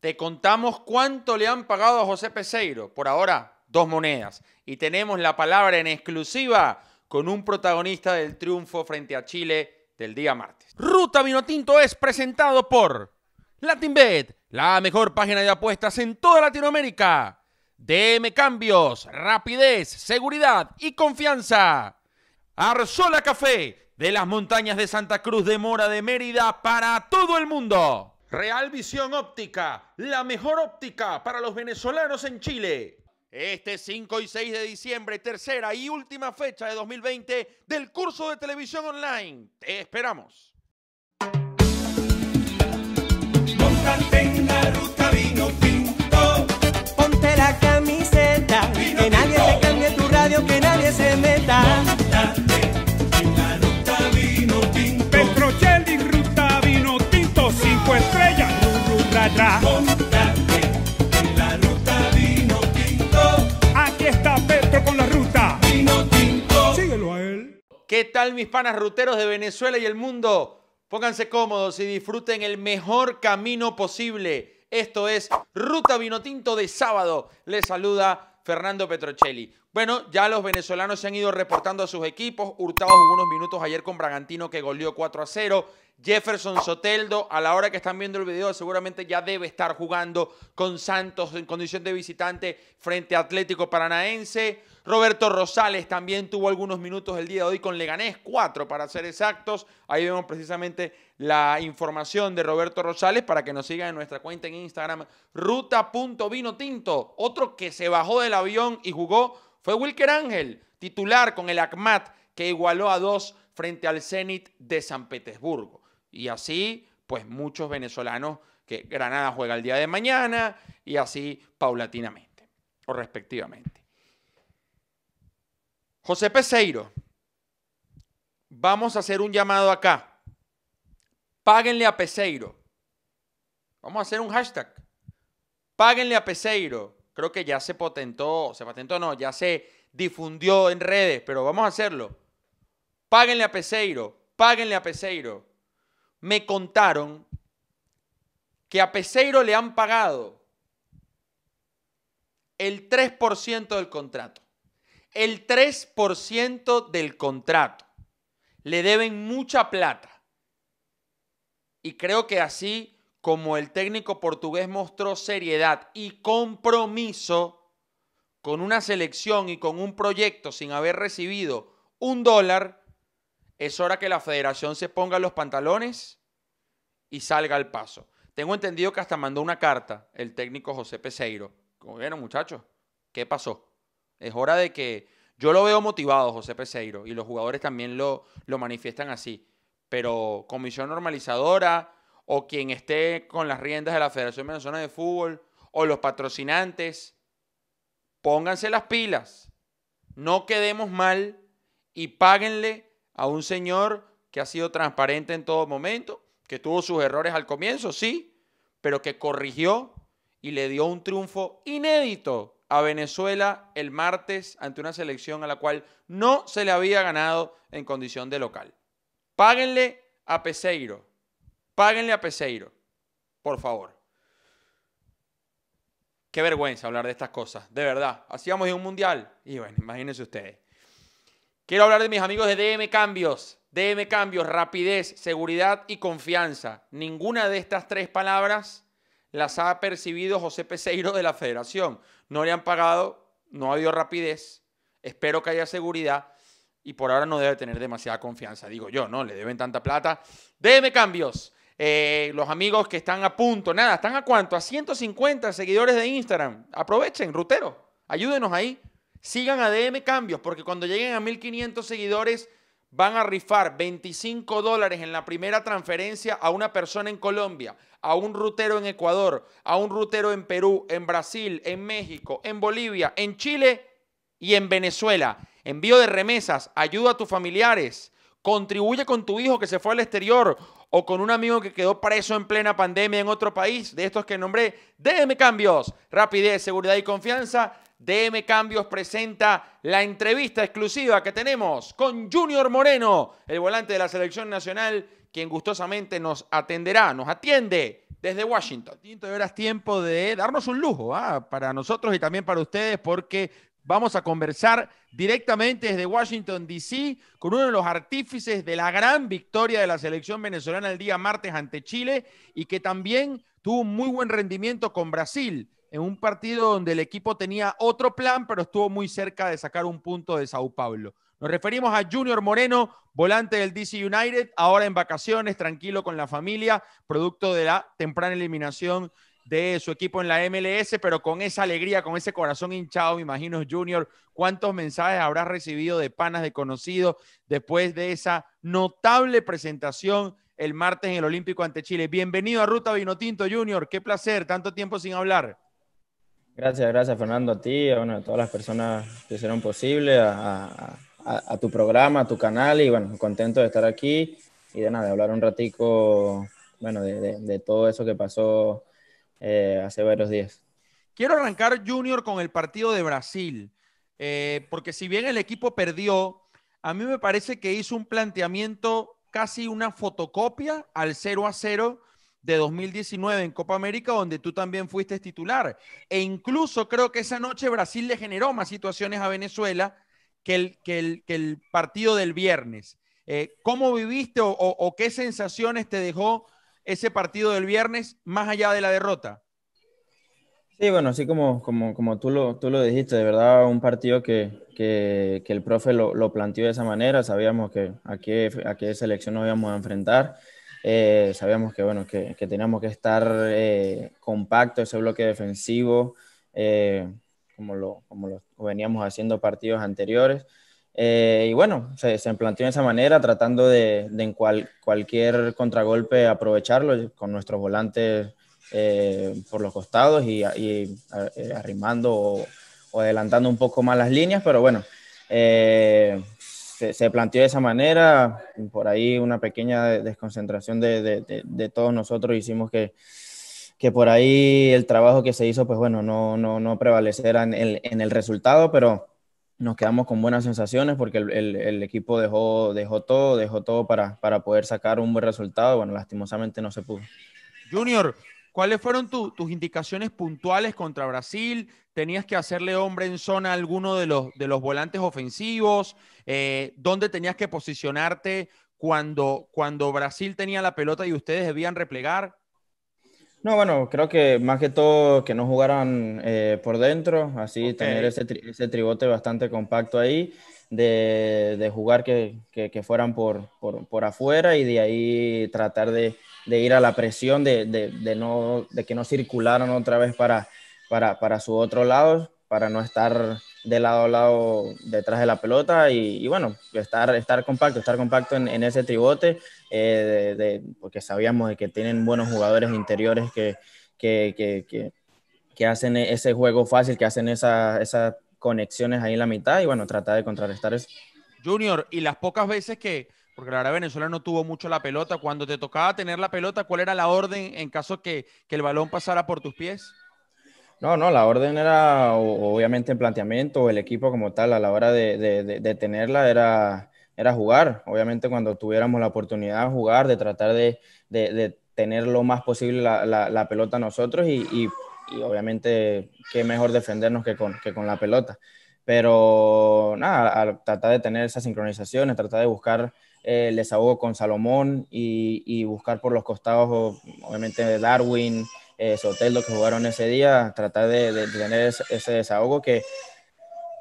te contamos cuánto le han pagado a José Peseiro. Por ahora, dos monedas. Y tenemos la palabra en exclusiva con un protagonista del triunfo frente a Chile del día martes. Ruta Vinotinto es presentado por LatinBet, la mejor página de apuestas en toda Latinoamérica. DM Cambios, rapidez, seguridad y confianza. Arzola Café, de las montañas de Santa Cruz de Mora de Mérida para todo el mundo. Real Visión Óptica, la mejor óptica para los venezolanos en Chile. Este 5 y 6 de diciembre, tercera y última fecha de 2020 del curso de televisión online. Te esperamos. la ruta vino Aquí está con la él. ¿Qué tal mis panas ruteros de Venezuela y el mundo? Pónganse cómodos y disfruten el mejor camino posible. Esto es Ruta Vino Tinto de sábado. Les saluda Fernando Petrocelli. Bueno, ya los venezolanos se han ido reportando a sus equipos. Hurtado jugó unos minutos ayer con Bragantino que goleó 4 a 0. Jefferson Soteldo, a la hora que están viendo el video, seguramente ya debe estar jugando con Santos en condición de visitante frente a Atlético Paranaense. Roberto Rosales también tuvo algunos minutos el día de hoy con Leganés, 4 para ser exactos. Ahí vemos precisamente la información de Roberto Rosales para que nos siga en nuestra cuenta en Instagram, ruta.vinotinto. Otro que se bajó del avión y jugó fue Wilker Ángel, titular con el ACMAT, que igualó a dos frente al Zenit de San Petersburgo. Y así, pues muchos venezolanos que Granada juega el día de mañana y así paulatinamente o respectivamente. José Peseiro, vamos a hacer un llamado acá. Páguenle a Peseiro. Vamos a hacer un hashtag. Páguenle a Peseiro creo que ya se potentó, se patentó no, ya se difundió en redes, pero vamos a hacerlo. Páguenle a Peseiro, páguenle a Peseiro. Me contaron que a Peseiro le han pagado el 3% del contrato. El 3% del contrato. Le deben mucha plata. Y creo que así como el técnico portugués mostró seriedad y compromiso con una selección y con un proyecto sin haber recibido un dólar, es hora que la federación se ponga los pantalones y salga al paso. Tengo entendido que hasta mandó una carta el técnico José Peseiro. bueno, muchachos, ¿qué pasó? Es hora de que yo lo veo motivado, José Peseiro, y los jugadores también lo, lo manifiestan así. Pero comisión normalizadora, o quien esté con las riendas de la Federación Venezolana de Fútbol o los patrocinantes, pónganse las pilas, no quedemos mal y páguenle a un señor que ha sido transparente en todo momento, que tuvo sus errores al comienzo, sí, pero que corrigió y le dio un triunfo inédito a Venezuela el martes ante una selección a la cual no se le había ganado en condición de local. Páguenle a Peseiro. Páguenle a Peseiro, por favor. Qué vergüenza hablar de estas cosas, de verdad. Hacíamos un mundial. Y bueno, imagínense ustedes. Quiero hablar de mis amigos de DM Cambios. DM Cambios, rapidez, seguridad y confianza. Ninguna de estas tres palabras las ha percibido José Peseiro de la federación. No le han pagado, no ha habido rapidez. Espero que haya seguridad y por ahora no debe tener demasiada confianza, digo yo, ¿no? Le deben tanta plata. DM Cambios, eh, los amigos que están a punto, nada, ¿están a cuánto? A 150 seguidores de Instagram. Aprovechen, rutero, ayúdenos ahí. Sigan a DM Cambios, porque cuando lleguen a 1500 seguidores van a rifar 25 dólares en la primera transferencia a una persona en Colombia, a un rutero en Ecuador, a un rutero en Perú, en Brasil, en México, en Bolivia, en Chile y en Venezuela. Envío de remesas, ayuda a tus familiares, contribuye con tu hijo que se fue al exterior o con un amigo que quedó preso en plena pandemia en otro país, de estos que nombré, DM Cambios, rapidez, seguridad y confianza. DM Cambios presenta la entrevista exclusiva que tenemos con Junior Moreno, el volante de la selección nacional, quien gustosamente nos atenderá, nos atiende desde Washington. Tinto, tiempo de darnos un lujo ah, para nosotros y también para ustedes, porque Vamos a conversar directamente desde Washington, D.C., con uno de los artífices de la gran victoria de la selección venezolana el día martes ante Chile y que también tuvo un muy buen rendimiento con Brasil en un partido donde el equipo tenía otro plan, pero estuvo muy cerca de sacar un punto de Sao Paulo. Nos referimos a Junior Moreno, volante del DC United, ahora en vacaciones, tranquilo con la familia, producto de la temprana eliminación de su equipo en la MLS, pero con esa alegría, con ese corazón hinchado, me imagino, Junior, ¿cuántos mensajes habrás recibido de panas de conocidos después de esa notable presentación el martes en el Olímpico ante Chile? Bienvenido a Ruta Vinotinto, Junior, qué placer, tanto tiempo sin hablar. Gracias, gracias Fernando, a ti, a, todas las personas que hicieron posible, a, tu programa, a tu canal, y bueno, contento de estar aquí y de nada, de hablar un ratico, bueno, de, de todo eso que pasó eh, hace varios días. Quiero arrancar Junior con el partido de Brasil, eh, porque si bien el equipo perdió, a mí me parece que hizo un planteamiento casi una fotocopia al 0 a 0 de 2019 en Copa América, donde tú también fuiste titular. E incluso creo que esa noche Brasil le generó más situaciones a Venezuela que el, partido del viernes. Eh, ¿Cómo viviste o qué sensaciones te dejó ese partido del viernes más allá de la derrota. Sí, bueno, así como, como, como tú, lo, tú lo dijiste, de verdad un partido que, que, que el profe lo, lo, planteó de esa manera, sabíamos que a qué, selección nos íbamos a enfrentar, eh, sabíamos que, bueno, que, que teníamos que estar eh, compacto ese bloque defensivo, eh, como, lo, como lo veníamos haciendo partidos anteriores. Eh, y bueno, se, se, planteó de esa manera, tratando de, de en cual, cualquier contragolpe aprovecharlo con nuestros volantes eh, por los costados y, y eh, arrimando o, adelantando un poco más las líneas, pero bueno, se, planteó de esa manera, por ahí una pequeña desconcentración de, de, todos nosotros hicimos que, que por ahí el trabajo que se hizo, pues bueno, no, no, no en en el resultado, pero nos quedamos con buenas sensaciones porque el, equipo dejó, dejó todo, dejó todo para, para, poder sacar un buen resultado. Bueno, lastimosamente no se pudo. Junior, ¿cuáles fueron tus indicaciones puntuales contra Brasil? ¿Tenías que hacerle hombre en zona a alguno de los, de los volantes ofensivos? Eh, ¿Dónde tenías que posicionarte cuando, cuando Brasil tenía la pelota y ustedes debían replegar? No, bueno, creo que más que todo que no jugaran eh, por dentro, así tener ese, tribote bastante compacto ahí, de, jugar que, que, fueran por, por, por, afuera y de ahí tratar de, de ir a la presión, de, de, no, de que no circularan otra vez para, para, su otro lado, para no estar de lado a lado detrás de la pelota y, bueno, estar, estar compacto, estar compacto en, en ese tribote eh, de, porque sabíamos de que tienen buenos jugadores interiores que, que, que, que hacen e-, ese juego fácil, que hacen esas conexiones ahí en la mitad y bueno, tratar de contrarrestar eso. Junior, y las pocas veces que, porque la verdad Venezuela no tuvo mucho la pelota, cuando te tocaba tener la pelota, ¿cuál era la orden en caso que, que el balón pasara por tus pies? No, no, la orden era obviamente el planteamiento, el equipo como tal, a la hora de, de tenerla era era jugar. Obviamente cuando tuviéramos la oportunidad de jugar, de tratar de, tener lo más posible la, la, pelota nosotros y, obviamente qué mejor defendernos que con, la pelota. Pero nada, tratar de tener esas sincronizaciones, tratar de buscar eh, el desahogo con Salomón y, buscar por los costados, obviamente Darwin, eh, Soteldo que jugaron ese día, tratar de, tener ese desahogo que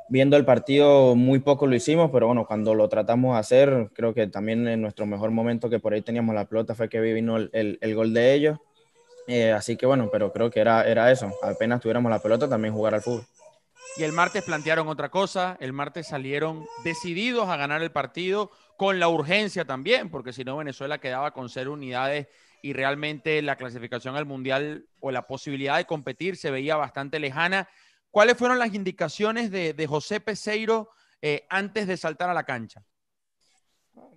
viendo el partido muy poco lo hicimos, pero bueno, cuando lo tratamos de hacer, creo que también en nuestro mejor momento que por ahí teníamos la pelota fue que vino el, el, gol de ellos. Eh, así que bueno, pero creo que era, era eso. Apenas tuviéramos la pelota, también jugar al fútbol. Y el martes plantearon otra cosa, el martes salieron decididos a ganar el partido con la urgencia también, porque si no Venezuela quedaba con cero unidades y realmente la clasificación al Mundial o la posibilidad de competir se veía bastante lejana ¿Cuáles fueron las indicaciones de, José Peseiro eh, antes de saltar a la cancha?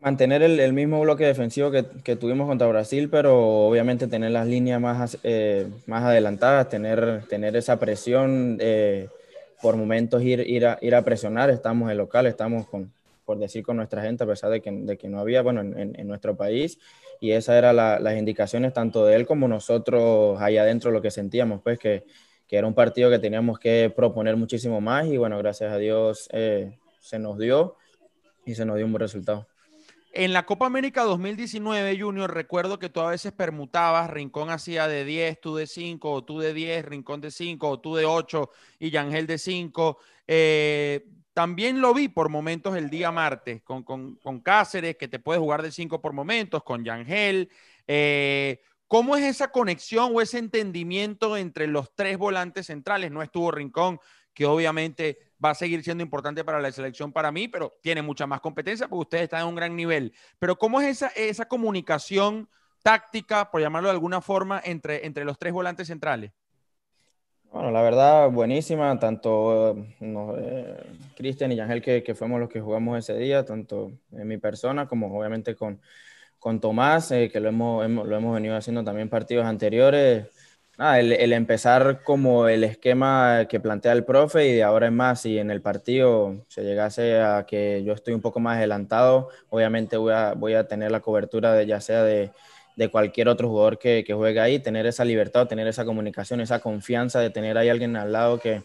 Mantener el, mismo bloque defensivo que, tuvimos contra Brasil, pero obviamente tener las líneas más, eh, más adelantadas, tener, tener esa presión, eh, por momentos ir, ir, a, ir a presionar, estamos en local, estamos con, por decir con nuestra gente, a pesar de que, de que no había, bueno, en, nuestro país, y esas eran las indicaciones tanto de él como nosotros allá adentro, lo que sentíamos, pues que que era un partido que teníamos que proponer muchísimo más y bueno, gracias a Dios eh, se nos dio y se nos dio un buen resultado. En la Copa América 2019, Junior, recuerdo que tú a veces permutabas, Rincón hacía de 10, tú de 5, tú de 10, Rincón de 5, o tú de 8 y Yangel de 5. Eh, también lo vi por momentos el día martes con, con, Cáceres, que te puedes jugar de 5 por momentos, con Yangel. Eh, ¿Cómo es esa conexión o ese entendimiento entre los tres volantes centrales? No estuvo Rincón, que obviamente va a seguir siendo importante para la selección para mí, pero tiene mucha más competencia porque ustedes están en un gran nivel. Pero ¿cómo es esa, comunicación táctica, por llamarlo de alguna forma, entre, entre los tres volantes centrales? Bueno, la verdad, buenísima, tanto eh, eh, Cristian y Ángel, que, que, fuimos los que jugamos ese día, tanto en mi persona como obviamente con, con Tomás, eh, que lo hemos, lo hemos venido haciendo también partidos anteriores. Ah, el, empezar como el esquema que plantea el profe y ahora es más, si en el partido se llegase a que yo estoy un poco más adelantado, obviamente voy a, voy a tener la cobertura de ya sea de, de cualquier otro jugador que, que juegue ahí, tener esa libertad, tener esa comunicación, esa confianza de tener ahí alguien al lado que,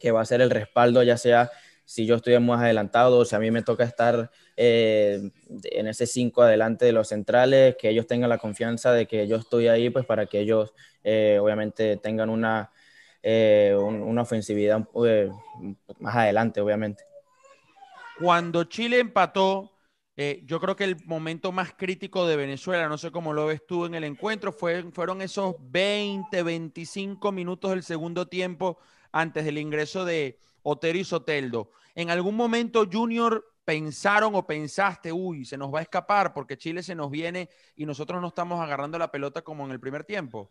que va a ser el respaldo, ya sea si yo estoy más adelantado, si a mí me toca estar eh, en ese 5 adelante de los centrales, que ellos tengan la confianza de que yo estoy ahí, pues para que ellos eh, obviamente tengan una, eh, una ofensividad más adelante, obviamente. Cuando Chile empató, yo creo que el momento más crítico de Venezuela, no sé cómo lo ves tú en el encuentro, fueron esos 20, 25 minutos del segundo tiempo antes del ingreso de, Otero y Soteldo. ¿En algún momento, Junior, pensaron o pensaste, uy, se nos va a escapar porque Chile se nos viene y nosotros no estamos agarrando la pelota como en el primer tiempo?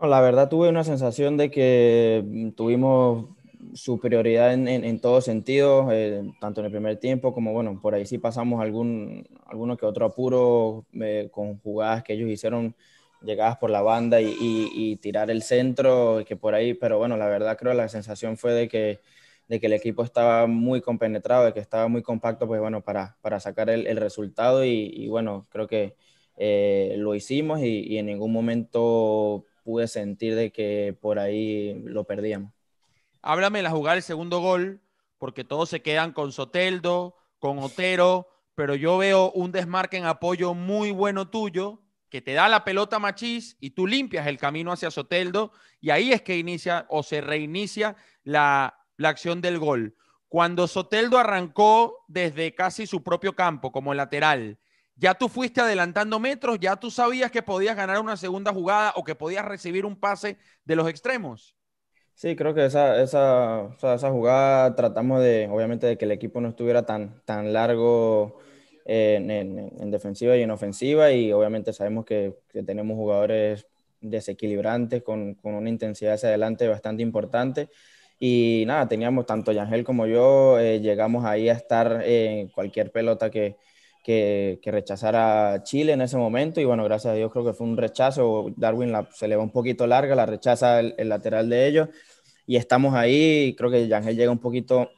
La verdad tuve una sensación de que mm, tuvimos superioridad en, todos sentidos, eh, tanto en el primer tiempo como, bueno, por ahí sí pasamos algún, alguno que otro apuro eh, con jugadas que ellos hicieron llegadas por la banda y, tirar el centro, que por ahí, pero bueno, la verdad creo la sensación fue de que, de que el equipo estaba muy compenetrado, de que estaba muy compacto, pues bueno, para, para sacar el, resultado y, bueno, creo que eh, lo hicimos y, en ningún momento pude sentir de que por ahí lo perdíamos. Háblame la jugar el segundo gol, porque todos se quedan con Soteldo, con Otero, pero yo veo un desmarque en apoyo muy bueno tuyo que te da la pelota Machís y tú limpias el camino hacia Soteldo y ahí es que inicia o se reinicia la, acción del gol. Cuando Soteldo arrancó desde casi su propio campo como lateral, ya tú fuiste adelantando metros, ya tú sabías que podías ganar una segunda jugada o que podías recibir un pase de los extremos. Sí, creo que esa, esa, esa jugada tratamos de, obviamente, de que el equipo no estuviera tan, tan largo en, defensiva y en ofensiva y obviamente sabemos que, tenemos jugadores desequilibrantes con, con, una intensidad hacia adelante bastante importante y nada, teníamos tanto Yangel como yo, eh, llegamos ahí a estar en eh, cualquier pelota que, que, rechazara Chile en ese momento y bueno, gracias a Dios creo que fue un rechazo, Darwin se le va un poquito larga, la rechaza el, lateral de ellos y estamos ahí, creo que Yangel llega un poquito,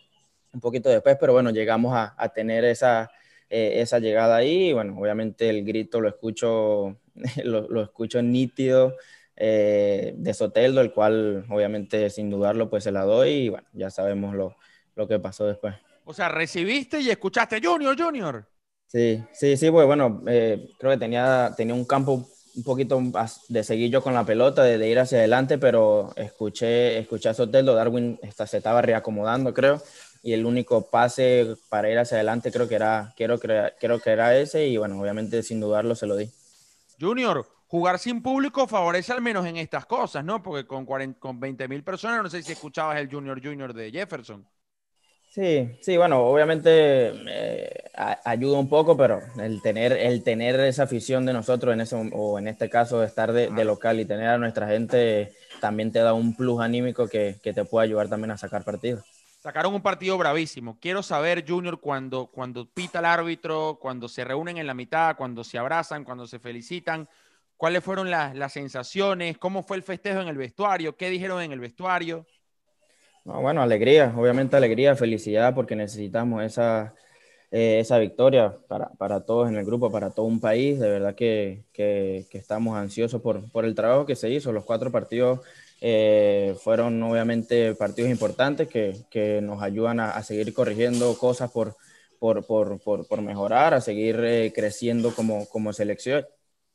un poquito después, pero bueno, llegamos a tener esa eh, esa llegada ahí. Bueno, obviamente el grito lo escucho, lo, escucho nítido eh, de Soteldo, el cual obviamente sin dudarlo pues se la doy y bueno, ya sabemos lo, que pasó después. O sea, recibiste y escuchaste Junior, Junior. Sí, sí, sí, pues bueno, eh, creo que tenía, tenía un campo un poquito de seguir yo con la pelota, de, ir hacia adelante, pero escuché, escuché a Soteldo, Darwin está, se estaba reacomodando, creo, y el único pase para ir hacia adelante creo que era, quiero creo que era ese y bueno, obviamente sin dudarlo se lo di. Junior, jugar sin público favorece al menos en estas cosas, ¿no? Porque con, 40, con 20 mil personas, no sé si escuchabas el Junior Junior de Jefferson. Sí, sí, bueno, obviamente eh, ayuda un poco, pero el tener, el tener esa afición de nosotros en ese, o en este caso estar de, local y tener a nuestra gente también te da un plus anímico que, que te puede ayudar también a sacar partidos. Sacaron un partido bravísimo. Quiero saber, Junior, cuando, cuando pita el árbitro, cuando se reúnen en la mitad, cuando se abrazan, cuando se felicitan, cuáles fueron las, sensaciones, cómo fue el festejo en el vestuario, qué dijeron en el vestuario. bueno, alegría, obviamente alegría, felicidad, porque necesitamos esa, eh, esa victoria para, todos en el grupo, para todo un país. De verdad que, estamos ansiosos por, por el trabajo que se hizo, los cuatro partidos eh, fueron obviamente partidos importantes que, que nos ayudan a, seguir corrigiendo cosas por, por, por, por, mejorar, a seguir eh, creciendo como, como, selección,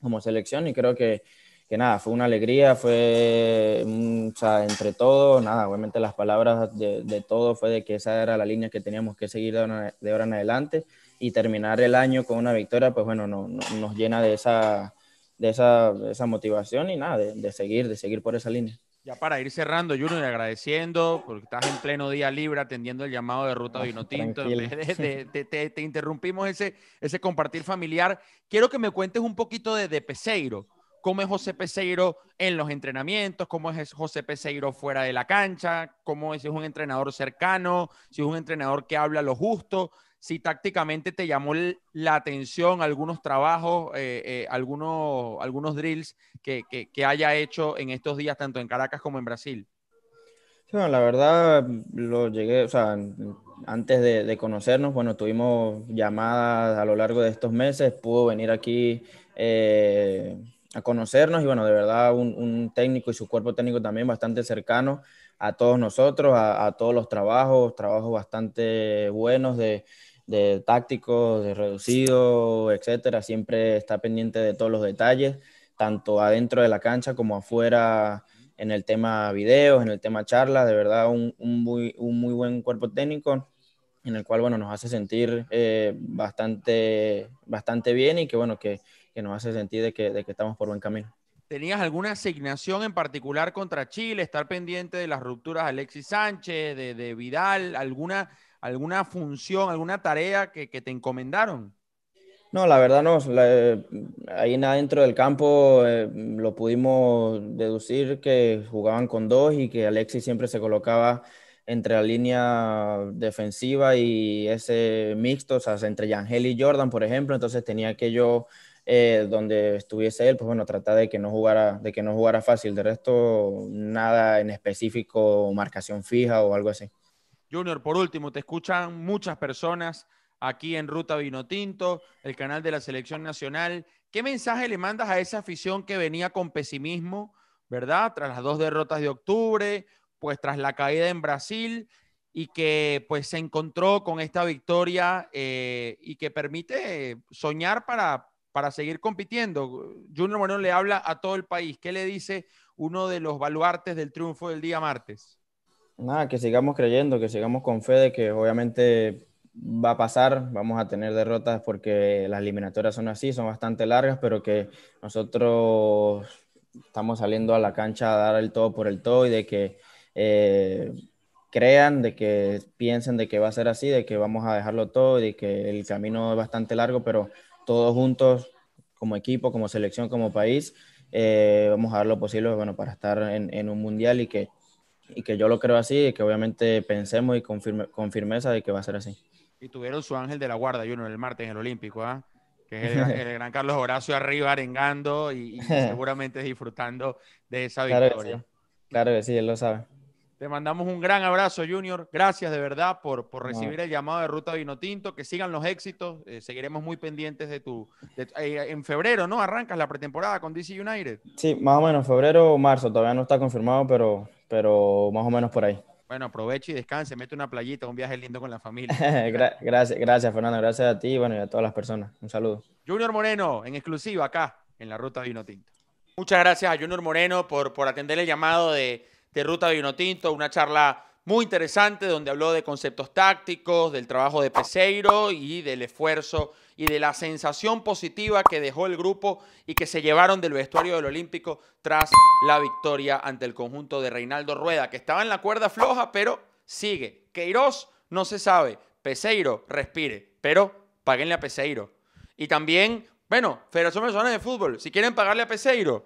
como selección y creo que, que nada, fue una alegría, fue mm, entre todos, nada, obviamente las palabras de, de, todo fue de que esa era la línea que teníamos que seguir de ahora, en adelante y terminar el año con una victoria, pues bueno, no, nos llena de esa, de esa, esa motivación y nada, de seguir, de seguir por esa línea. Ya para ir cerrando, Junior, y agradeciendo, porque estás en pleno día libre atendiendo el llamado de Ruta ah, Vino Tinto. Te, interrumpimos ese, ese compartir familiar. Quiero que me cuentes un poquito de, de Peseiro. ¿Cómo es José Peseiro en los entrenamientos? ¿Cómo es José Peseiro fuera de la cancha? ¿Cómo es es un entrenador cercano? ¿Si es un entrenador que habla lo justo? si tácticamente te llamó la atención algunos trabajos, eh, eh, algunos, algunos drills que, haya hecho en estos días, tanto en Caracas como en Brasil. la verdad, lo llegué, o sea, antes de, conocernos, bueno, tuvimos llamadas a lo largo de estos meses, pudo venir aquí eh, a conocernos y bueno, de verdad un, técnico y su cuerpo técnico también bastante cercano a todos nosotros, a todos los trabajos, trabajos bastante buenos de, de tácticos, de reducido, etcétera. Siempre está pendiente de todos los detalles, tanto adentro de la cancha como afuera, en el tema videos, en el tema charlas. De verdad, un, muy, buen cuerpo técnico en el cual bueno, nos hace sentir eh, bastante, bastante bien y que, bueno, que, que nos hace sentir de que, estamos por buen camino. ¿Tenías alguna asignación en particular contra Chile? ¿Estar pendiente de las rupturas de Alexis Sánchez, de, de Vidal? ¿Alguna alguna función, alguna tarea que, te encomendaron? No, la verdad no. ahí ahí adentro del campo eh, lo pudimos deducir que jugaban con dos y que Alexis siempre se colocaba entre la línea defensiva y ese mixto, o sea, entre Yangel y Jordan, por ejemplo. Entonces tenía que yo, eh, donde estuviese él, pues bueno, tratar de que no jugara, de que no jugara fácil. De resto, nada en específico, marcación fija o algo así. Junior, por último, te escuchan muchas personas aquí en Ruta Vinotinto, el canal de la Selección Nacional. ¿Qué mensaje le mandas a esa afición que venía con pesimismo, verdad? Tras las dos derrotas de octubre, pues tras la caída en Brasil y que pues se encontró con esta victoria eh, y que permite soñar para, para seguir compitiendo. Junior Moreno le habla a todo el país. ¿Qué le dice uno de los baluartes del triunfo del día martes? nada, que sigamos creyendo, que sigamos con fe de que obviamente va a pasar, vamos a tener derrotas porque las eliminatorias son así, son bastante largas, pero que nosotros estamos saliendo a la cancha a dar el todo por el todo y de que eh, crean, de que piensen de que va a ser así, de que vamos a dejarlo todo y de que el camino es bastante largo, pero todos juntos, como equipo, como selección, como país, eh, vamos a dar lo posible bueno, para estar en un mundial y que y que yo lo creo así y que obviamente pensemos y con, con firmeza de que va a ser así. Y tuvieron su ángel de la guarda, Junior, el martes en el Olímpico, ¿ah? que es el, gran Carlos Horacio arriba arengando y, seguramente disfrutando de esa victoria. Claro que, sí. él lo sabe. Te mandamos un gran abrazo, Junior. Gracias de verdad por, por recibir el llamado de Ruta Vinotinto. Que sigan los éxitos. Eh, seguiremos muy pendientes de tu. Eh, en febrero, ¿no? Arrancas la pretemporada con DC United. Sí, más o menos, febrero o marzo. Todavía no está confirmado, pero pero más o menos por ahí. Bueno, aproveche y descanse, mete una playita, un viaje lindo con la familia. gracias, gracias Fernando, gracias a ti y bueno, y a todas las personas. Un saludo. Junior Moreno, en exclusiva acá, en la Ruta Vino Tinto. Muchas gracias a Junior Moreno por, por atender el llamado de, de Ruta Vino Tinto, una charla muy interesante donde habló de conceptos tácticos, del trabajo de Peseiro y del esfuerzo y de la sensación positiva que dejó el grupo y que se llevaron del vestuario del Olímpico tras la victoria ante el conjunto de Reinaldo Rueda, que estaba en la cuerda floja, pero sigue. Queiroz no se sabe, Peseiro respire, pero paguenle a Peseiro. Y también, bueno, Federación Venezolana de Fútbol, si quieren pagarle a Peseiro,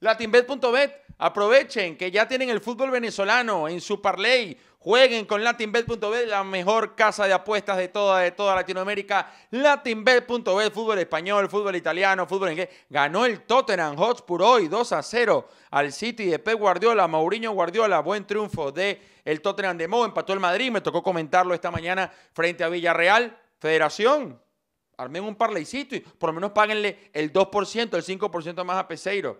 Latinbet.bet, aprovechen que ya tienen el fútbol venezolano en su parlay. Jueguen con latinbet.bet, la mejor casa de apuestas de toda, de toda Latinoamérica. Latinbet.bet, fútbol español, fútbol italiano, fútbol inglés. Ganó el Tottenham Hotspur hoy 2 a 0 al City de Pep Guardiola, Mauriño Guardiola. Buen triunfo de el Tottenham de Mo, empató el Madrid. Me tocó comentarlo esta mañana frente a Villarreal. Federación, armen un parleycito y por lo menos páguenle el 2%, el 5% más a Peseiro.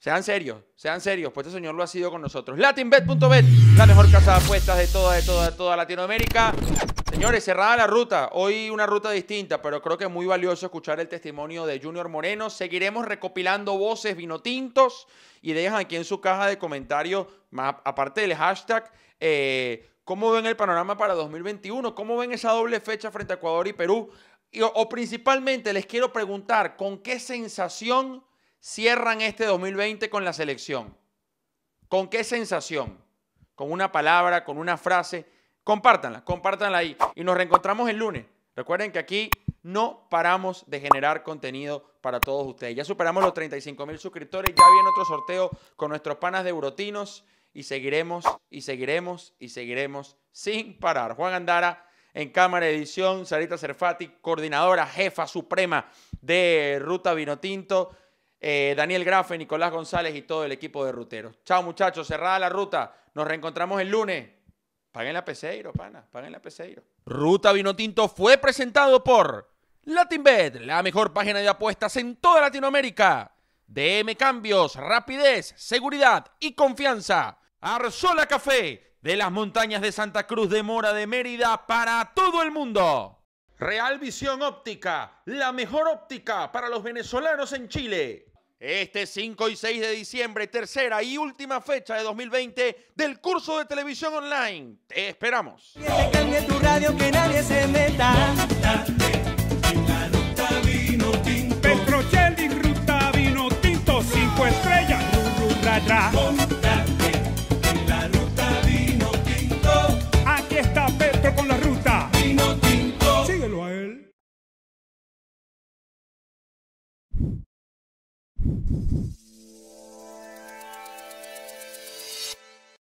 Sean serios, sean serios, pues este señor lo ha sido con nosotros. Latinbet.bet, la mejor casa de apuestas de toda, de toda, toda Latinoamérica. Señores, cerrada la ruta. Hoy una ruta distinta, pero creo que es muy valioso escuchar el testimonio de Junior Moreno. Seguiremos recopilando voces, vinotintos, y dejan aquí en su caja de comentarios, más, aparte del hashtag, eh, cómo ven el panorama para 2021, cómo ven esa doble fecha frente a Ecuador y Perú. o principalmente les quiero preguntar, ¿con qué sensación cierran este 2020 con la selección? ¿Con qué sensación? ¿Con una palabra? ¿Con una frase? Compártanla, compártanla ahí. Y nos reencontramos el lunes. Recuerden que aquí no paramos de generar contenido para todos ustedes. Ya superamos los 35 mil suscriptores, ya viene otro sorteo con nuestros panas de Eurotinos y seguiremos y seguiremos y seguiremos sin parar. Juan Andara en cámara edición, Sarita Cerfati, coordinadora, jefa suprema de Ruta Vinotinto. Eh, Daniel Grafe, Nicolás González y todo el equipo de Ruteros. Chao muchachos, cerrada la ruta. Nos reencontramos el lunes. Paguen la Peseiro, pana, paguen la Peseiro. Ruta Vinotinto fue presentado por LatinBet, la mejor página de apuestas en toda Latinoamérica. DM Cambios, rapidez, seguridad y confianza. Arzola Café, de las montañas de Santa Cruz de Mora de Mérida para todo el mundo. Real Visión Óptica, la mejor óptica para los venezolanos en Chile. Este 5 y 6 de diciembre, tercera y última fecha de 2020 del curso de televisión online. Te esperamos. radio, que nadie se meta.